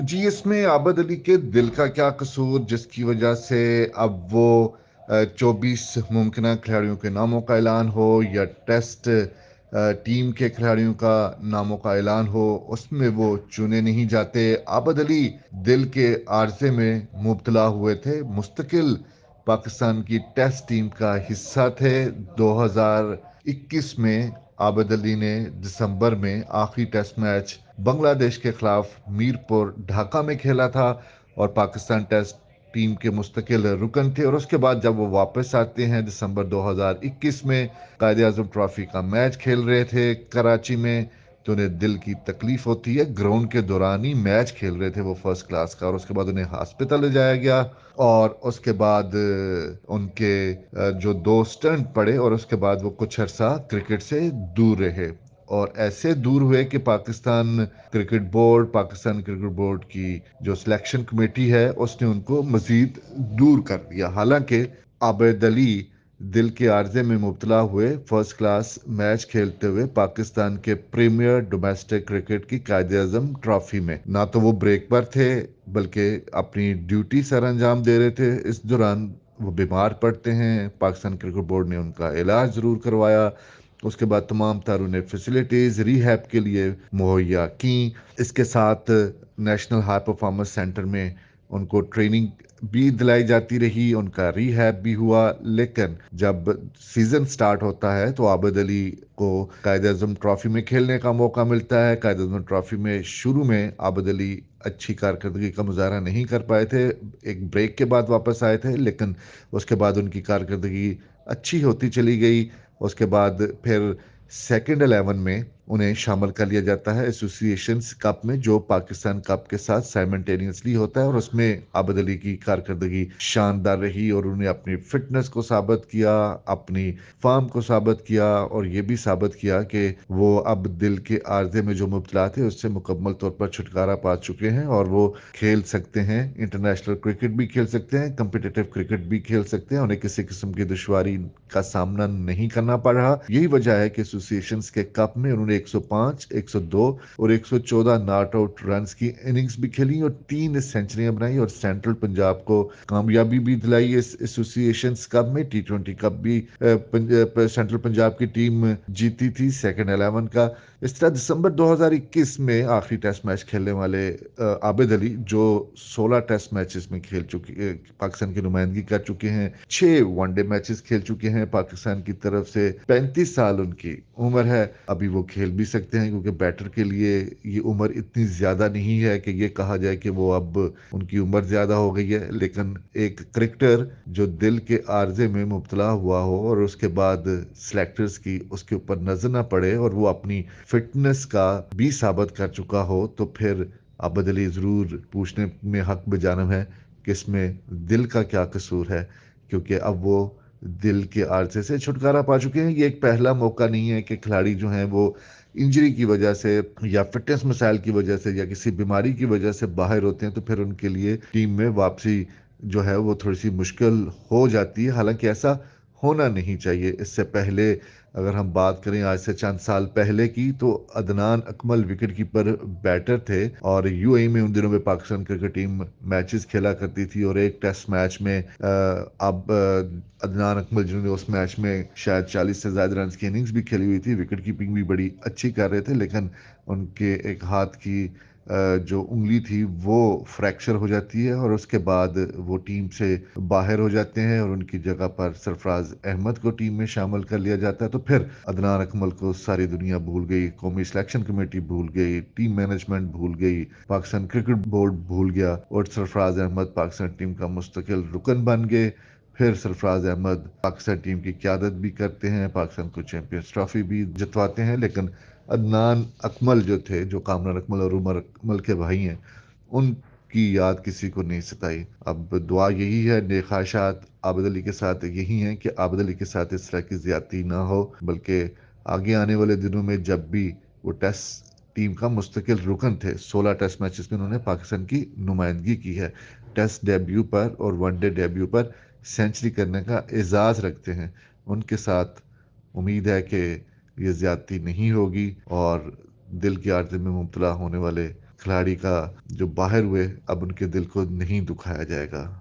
जी इसमें आबद अली के दिल का क्या कसूर जिसकी वजह से अब वो चौबीस मुमकिन खिलाड़ियों के नामों का ऐलान हो या टेस्ट टीम के खिलाड़ियों का नामों का ऐलान हो उसमें वो चुने नहीं जाते आबद अली दिल के आर्जे में मुबतला हुए थे मुस्तकिल पाकिस्तान की टेस्ट टीम का हिस्सा थे 2021 में आबद अली ने दिसंबर में आखिरी टेस्ट मैच बांग्लादेश के खिलाफ मीरपुर ढाका में खेला था और पाकिस्तान टेस्ट टीम के मुस्तकिल रुकन थे और उसके बाद जब वो वापस आते हैं दिसंबर 2021 में कायद अजम ट्रॉफी का मैच खेल रहे थे कराची में जो तो उन्हें दिल की तकलीफ होती है ग्राउंड के दौरान ही मैच खेल रहे थे वो फर्स्ट क्लास का और उसके बाद उन्हें हॉस्पिटल ले जाया गया और उसके बाद उनके जो दो स्टंट पड़े और उसके बाद वो कुछ अरसा क्रिकेट से दूर रहे और ऐसे दूर हुए कि Pakistan cricket board Pakistan cricket board की जो सिलेक्शन कमेटी है उसने उनको मजीद दूर कर दिया हालांकि आबेद अली दिल के आर्जे में मुबतला हुए फर्स्ट क्लास मैच खेलते हुए पाकिस्तान के प्रीमियर डोमेस्टिक क्रिकेट की कायद अजम ट्रॉफी में ना तो वो ब्रेक पर थे बल्कि अपनी ड्यूटी सर अंजाम दे रहे थे इस दौरान वो बीमार पड़ते हैं पाकिस्तान क्रिकेट बोर्ड ने उनका इलाज ज़रूर करवाया उसके बाद तमाम तार उन्हें फैसिलिटीज़ रिहैप के लिए मुहैया की इसके साथ नेशनल हाई परफॉर्मेंस सेंटर में उनको ट्रेनिंग भी दिलाई जाती रही उनका रिहैब भी हुआ लेकिन जब सीजन स्टार्ट होता है तो आबद अली को कायद अजम ट्रॉफी में खेलने का मौका मिलता है कायद अजम ट्रॉफी में शुरू में आबद अली अच्छी कारकर्दगी का मुजाहरा नहीं कर पाए थे एक ब्रेक के बाद वापस आए थे लेकिन उसके बाद उनकी कारकर्दगी अच्छी होती चली गई उसके बाद फिर सेकेंड अलेवन में उन्हें शामिल कर लिया जाता है एसोसिएशन कप में जो पाकिस्तान कप के साथ साइमटेनियसली होता है और उसमें आबद अली की कारकर्दगी शानदार रही और उन्हें अपनी फिटनेस को साबित किया अपनी फार्म को साबित किया और ये भी साबित किया कि वो अब दिल के आर्जे में जो मुबतला थे उससे मुकम्मल तौर पर छुटकारा पा चुके हैं और वो खेल सकते हैं इंटरनेशनल क्रिकेट भी खेल सकते हैं कम्पिटेटिव क्रिकेट भी खेल सकते हैं उन्हें किसी किस्म की दुशारी का सामना नहीं करना पड़ रहा यही वजह है कि एसोसिएशन के कप में उन्होंने उन्होंने 105, 102 और 114 नॉट आउट रन की इनिंग्स भी खेली और तीन सेंचुरियां बनाई और सेंट्रल पंजाब को कामयाबी भी दिलाई इस एसोसिएशन कप में टी ट्वेंटी कप भी पंज, सेंट्रल पंजाब की टीम जीती थी सेकेंड अलेवन का इस तरह दिसंबर 2021 में आखिरी टेस्ट मैच खेलने वाले आबिद अली जो 16 टेस्ट मैचेस में खेल चुके पाकिस्तान की नुमाइंदगी कर चुके हैं छह वनडे मैचेस खेल चुके हैं पाकिस्तान की तरफ से 35 साल उनकी उम्र है अभी वो खेल भी सकते हैं क्योंकि बैटर के लिए ये उम्र इतनी ज़्यादा नहीं है कि ये कहा जाए कि वो अब उनकी उम्र ज़्यादा हो गई है लेकिन एक क्रिकेटर जो दिल के आर्जे में मुबतला हुआ हो और उसके बाद सेलेक्टर्स की उसके ऊपर नजर ना पड़े और वो अपनी फिटनेस का भी साबित कर चुका हो तो फिर आप बदली ज़रूर पूछने में हक बजानब है कि इसमें दिल का क्या कसूर है क्योंकि अब वो दिल के आरसे से छुटकारा पा चुके हैं ये एक पहला मौका नहीं है कि खिलाड़ी जो हैं वो इंजरी की वजह से या फिटनेस मसाइल की वजह से या किसी बीमारी की वजह से बाहर होते हैं तो फिर उनके लिए टीम में वापसी जो है वो थोड़ी सी मुश्किल हो जाती है हालांकि ऐसा होना नहीं चाहिए इससे पहले अगर हम बात करें आज से चंद साल पहले की तो Adnan Akmal wicket keeper batter थे और यूएई में उन दिनों में पाकिस्तान क्रिकेट टीम मैचेस खेला करती थी और एक टेस्ट मैच में अब अदनान अकमल जिन्होंने उस मैच में शायद 40 से ज्यादा रन की इनिंग्स भी खेली हुई थी विकेट कीपिंग भी बड़ी अच्छी कर रहे थे लेकिन उनके एक हाथ की जो उंगली थी वो फ्रैक्चर हो जाती है और उसके बाद वो टीम से बाहर हो जाते हैं और उनकी जगह पर सरफराज अहमद को टीम में शामिल कर लिया जाता है तो फिर अदनान अकमल को सारी दुनिया भूल गई कौमी सिलेक्शन कमेटी भूल गई टीम मैनेजमेंट भूल गई पाकिस्तान क्रिकेट बोर्ड भूल गया और सरफराज अहमद पाकिस्तान टीम का मुस्तकिल रुकन बन गए फिर सरफराज अहमद पाकिस्तान टीम की क्यादत भी करते हैं पाकिस्तान को चैम्पियंस ट्रॉफी भी जितवाते हैं लेकिन अदनान अकमल जो थे जो कामरान अकमल और उमर अकमल के भाई हैं उनकी याद किसी को नहीं सताई अब दुआ यही है नेकाशात आबद अली के साथ यही है कि आबद अली के साथ इस तरह की ज्यादती ना हो बल्कि आगे आने वाले दिनों में जब भी वो टेस्ट टीम का मुस्तकिल रुकन थे 16 टेस्ट मैचेस में उन्होंने पाकिस्तान की नुमाइंदगी की है टेस्ट डेब्यू पर और वनडे डेब्यू पर सेंचुरी करने का एजाज़ रखते हैं उनके साथ उम्मीद है कि ये ज़्यादती नहीं होगी और दिल की आर्जी में मुबतला होने वाले खिलाड़ी का जो बाहर हुए अब उनके दिल को नहीं दुखाया जाएगा